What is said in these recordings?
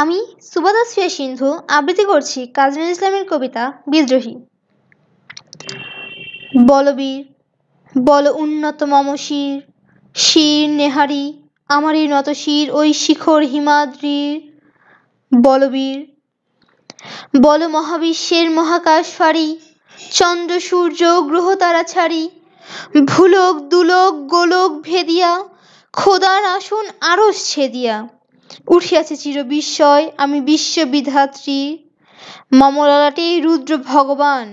আমি সুবাতাস ফিয়া সিন্ধু আবৃত্তি করছি কাজী ইসলামের কবিতা বিদ্রোহী বলবীর বল উন্নত মম শির শির নেহারি আমারই নত শির ওই শিখর হিমাদ্রির বলবীর বল মহাবিশ্বের মহাকাশ ফারি চন্দ্র সূর্য গ্রহ তারা ছাড়ি ভুলক দুলক গোলক ভেদিয়া খোদার আসুন আরস ছেদিয়া উঠিয়াছে বিস্ময় আমি বিশ্ব বিধাত্রী ললাটেই রুদ্র ভগবান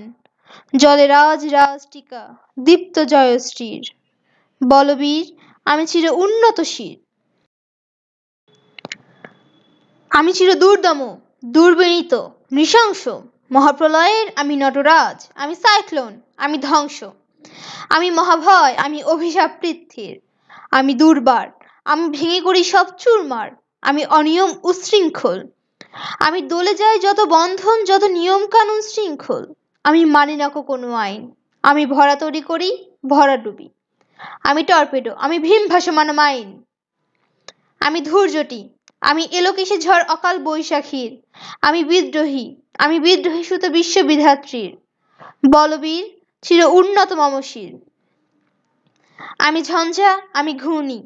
জলে রাজ রাজ টিকা দীপ্ত জয়শ্রীর বলবীর আমি চির উন্নত শির আমি চির দুর্দম দুর্বিনীত নৃশংস মহাপ্রলয়ের আমি নটরাজ আমি সাইক্লোন আমি ধ্বংস আমি মহাভয় আমি অভিশাপ পৃথ্বীর আমি দুর্বার আমি ভেঙে করি সব চুরমার আমি অনিয়ম উচ্ছৃঙ্খল আমি দোলে যাই যত বন্ধন যত নিয়ম কানুন শৃঙ্খল আমি মানি না কোনো আইন আমি ভরা তরি করি ভরা ডুবি আমি টর্পেডো আমি ভীম ভাসমান মাইন আমি ধৈর্যটি আমি এলোকেশে ঝড় অকাল বৈশাখীর আমি বিদ্রোহী আমি বিদ্রোহী সুত বিশ্ববিধাত্রীর বলবীর চির উন্নত মমশীর আমি ঝঞ্ঝা আমি ঘূর্ণি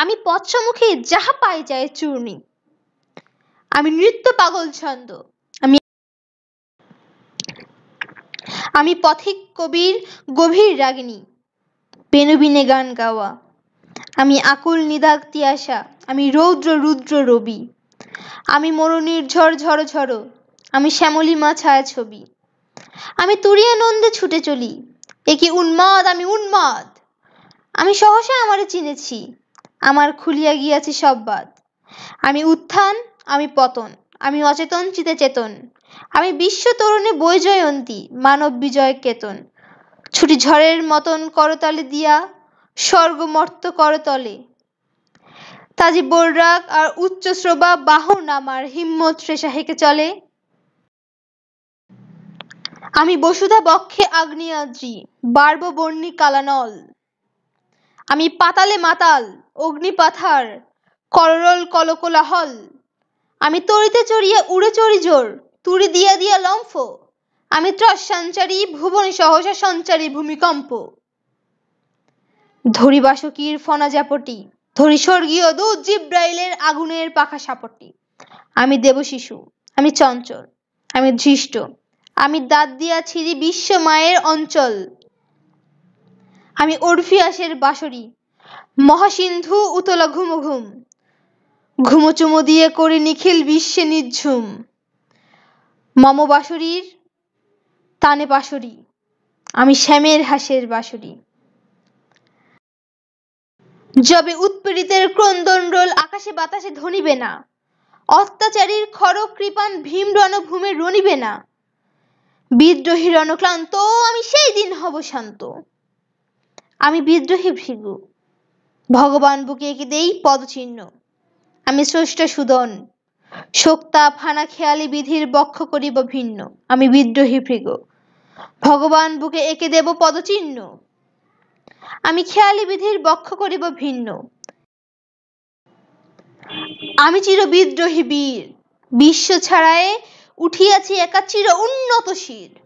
আমি পশ্চামুখে যাহা পাই যায় চূর্ণি আমি নৃত্য পাগল ছন্দ আমি আমি পথিক কবির গভীর রাগিনী পেনবিনে গান গাওয়া আমি আকুল নিদাক্তি তিয়াসা আমি রৌদ্র রুদ্র রবি আমি মরণীর ঝড় ঝড় ঝড় আমি শ্যামলী মা ছায়া ছবি আমি তুরিয়া নন্দে ছুটে চলি এ কি উন্মাদ আমি উন্মাদ আমি সহসা আমারে চিনেছি আমার খুলিয়া গিয়াছে সব বাদ আমি উত্থান আমি পতন আমি অচেতন চিতে চেতন আমি বিশ্ব তরুণী বৈজয়ন্তী মানব বিজয় কেতন ছুটি ঝড়ের মতন করতলে দিয়া স্বর্গমর্ত করতলে তাজি বোররাগ আর উচ্চ শ্রবা বাহন আমার হিম্মত শ্রেষা হেঁকে চলে আমি বসুধা বক্ষে আগ্নেয়াদ্রি বার্ব বর্ণী কালানল আমি পাতালে মাতাল অগ্নিপাথার কররল কলকোলাহল আমি তরিতে চড়িয়া উড়ে চড়ি জোর তুড়ি দিয়া দিয়া লম্ফ আমি ত্রস সঞ্চারী ভুবন সহসা সঞ্চারী ভূমিকম্প ধরি বাসকির ফনা ধরি স্বর্গীয় দুধ জিব্রাইলের আগুনের পাখা সাপটি আমি দেব শিশু আমি চঞ্চল আমি ধৃষ্ট আমি দাঁত দিয়া ছিঁড়ি বিশ্ব মায়ের অঞ্চল আমি অরফিয়াসের বাসরি মহাসিন্ধু উতলা ঘুম ঘুম ঘুমোচুমো দিয়ে করি নিখিল বিশ্বে নিঝুম মম বাসরীর তানে বাসুরি আমি শ্যামের হাসের বাসুরি যবে উৎপীড়িতের ক্রন্দন রোল আকাশে বাতাসে ধনিবে না অত্যাচারীর খর কৃপান ভীম রণভূমে রণিবে না বিদ্রোহী রণক্লান্ত আমি সেই দিন হব শান্ত আমি বিদ্রোহী ভৃগু ভগবান বুকে এঁকে দেই পদচিহ্ন আমি স্রষ্টা সুদন শোক্তা ফানা খেয়ালি বিধির বক্ষ করিব ভিন্ন আমি বিদ্রোহী ফৃগ ভগবান বুকে এঁকে দেব পদচিহ্ন আমি খেয়ালি বিধির বক্ষ করিব ভিন্ন আমি চির বিদ্রোহী বীর বিশ্ব ছাড়ায় উঠিয়াছি একা চির উন্নত শির